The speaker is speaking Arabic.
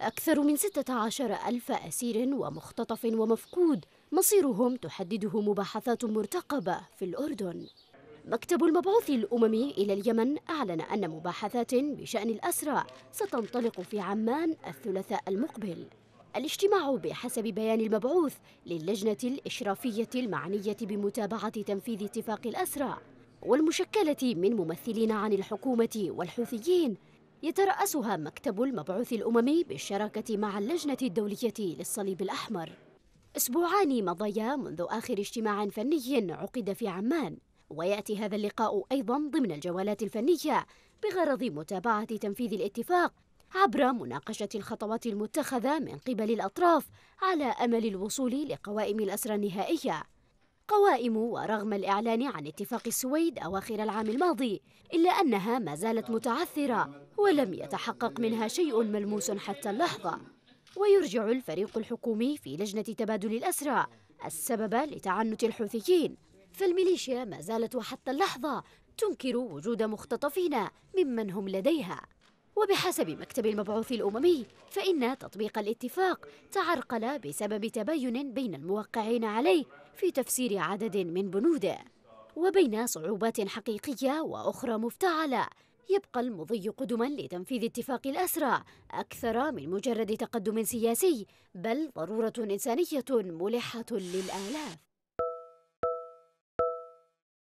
أكثر من 16 ألف أسير ومختطف ومفقود مصيرهم تحدده مباحثات مرتقبة في الأردن مكتب المبعوث الأممي إلى اليمن أعلن أن مباحثات بشأن الأسرى ستنطلق في عمان الثلاثاء المقبل الاجتماع بحسب بيان المبعوث للجنة الإشرافية المعنية بمتابعة تنفيذ اتفاق الأسرى والمشكلة من ممثلين عن الحكومة والحوثيين يترأسها مكتب المبعوث الأممي بالشراكة مع اللجنة الدولية للصليب الأحمر أسبوعان مضيا منذ آخر اجتماع فني عقد في عمان ويأتي هذا اللقاء أيضا ضمن الجولات الفنية بغرض متابعة تنفيذ الاتفاق عبر مناقشة الخطوات المتخذة من قبل الأطراف على أمل الوصول لقوائم الأسرى النهائية قوائم ورغم الإعلان عن اتفاق السويد أواخر العام الماضي إلا أنها ما زالت متعثرة ولم يتحقق منها شيء ملموس حتى اللحظة ويرجع الفريق الحكومي في لجنة تبادل الأسرى السبب لتعنت الحوثيين فالميليشيا ما زالت وحتى اللحظة تنكر وجود مختطفين ممن هم لديها وبحسب مكتب المبعوث الأممي فإن تطبيق الاتفاق تعرقل بسبب تباين بين الموقعين عليه في تفسير عدد من بنوده وبين صعوبات حقيقية وأخرى مفتعلة يبقى المضي قدما لتنفيذ اتفاق الأسرى أكثر من مجرد تقدم سياسي بل ضرورة إنسانية ملحة للآلاف